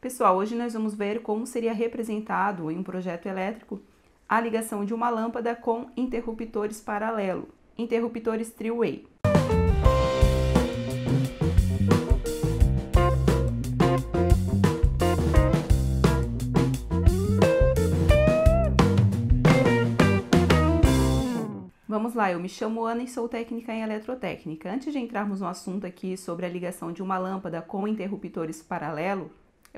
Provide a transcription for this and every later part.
Pessoal, hoje nós vamos ver como seria representado em um projeto elétrico a ligação de uma lâmpada com interruptores paralelo, interruptores three-way. Vamos lá, eu me chamo Ana e sou técnica em eletrotécnica. Antes de entrarmos no assunto aqui sobre a ligação de uma lâmpada com interruptores paralelo,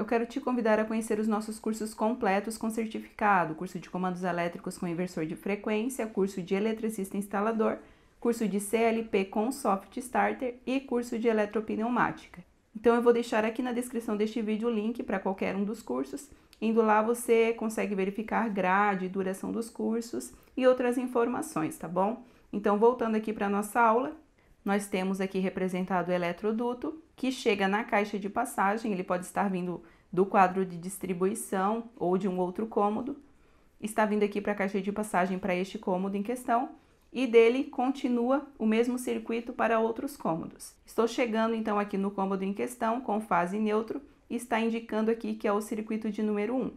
eu quero te convidar a conhecer os nossos cursos completos com certificado: curso de comandos elétricos com inversor de frequência, curso de eletricista instalador, curso de CLP com soft starter e curso de eletropneumática. Então eu vou deixar aqui na descrição deste vídeo o link para qualquer um dos cursos. Indo lá você consegue verificar grade, duração dos cursos e outras informações, tá bom? Então voltando aqui para nossa aula, nós temos aqui representado o eletroduto, que chega na caixa de passagem, ele pode estar vindo do quadro de distribuição ou de um outro cômodo, está vindo aqui para a caixa de passagem para este cômodo em questão e dele continua o mesmo circuito para outros cômodos. Estou chegando então aqui no cômodo em questão com fase neutro e está indicando aqui que é o circuito de número 1.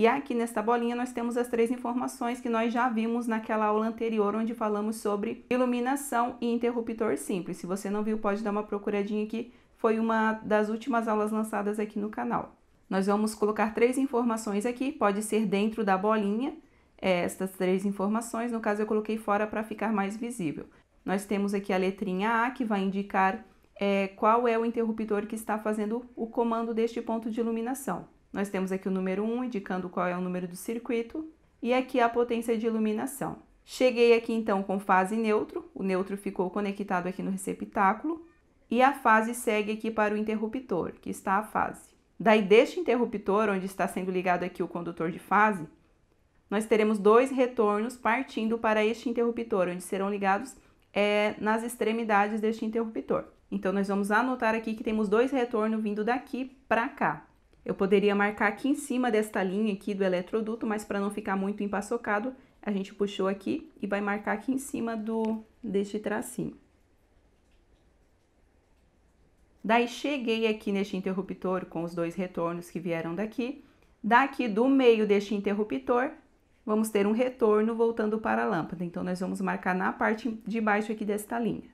E aqui nesta bolinha nós temos as três informações que nós já vimos naquela aula anterior, onde falamos sobre iluminação e interruptor simples. Se você não viu, pode dar uma procuradinha aqui, foi uma das últimas aulas lançadas aqui no canal. Nós vamos colocar três informações aqui, pode ser dentro da bolinha, é, estas três informações, no caso eu coloquei fora para ficar mais visível. Nós temos aqui a letrinha A, que vai indicar é, qual é o interruptor que está fazendo o comando deste ponto de iluminação. Nós temos aqui o número 1 indicando qual é o número do circuito e aqui a potência de iluminação. Cheguei aqui então com fase neutro, o neutro ficou conectado aqui no receptáculo e a fase segue aqui para o interruptor, que está a fase. Daí deste interruptor, onde está sendo ligado aqui o condutor de fase, nós teremos dois retornos partindo para este interruptor, onde serão ligados é, nas extremidades deste interruptor. Então, nós vamos anotar aqui que temos dois retornos vindo daqui para cá. Eu poderia marcar aqui em cima desta linha aqui do eletroduto, mas para não ficar muito empaçocado, a gente puxou aqui e vai marcar aqui em cima do deste tracinho. Daí, cheguei aqui neste interruptor com os dois retornos que vieram daqui. Daqui do meio deste interruptor, vamos ter um retorno voltando para a lâmpada. Então, nós vamos marcar na parte de baixo aqui desta linha.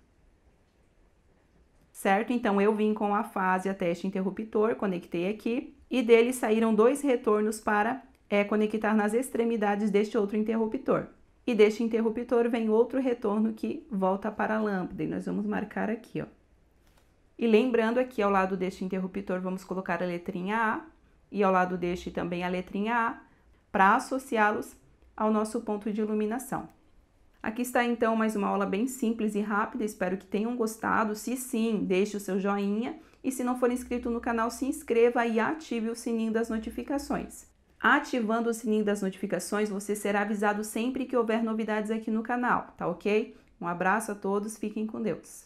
Certo? Então, eu vim com a fase até este interruptor, conectei aqui e dele saíram dois retornos para é, conectar nas extremidades deste outro interruptor. E deste interruptor vem outro retorno que volta para a lâmpada, e nós vamos marcar aqui, ó. E lembrando aqui ao lado deste interruptor vamos colocar a letrinha A e ao lado deste também a letrinha A para associá-los ao nosso ponto de iluminação. Aqui está então mais uma aula bem simples e rápida, espero que tenham gostado. Se sim, deixe o seu joinha e se não for inscrito no canal, se inscreva e ative o sininho das notificações. Ativando o sininho das notificações, você será avisado sempre que houver novidades aqui no canal, tá ok? Um abraço a todos, fiquem com Deus.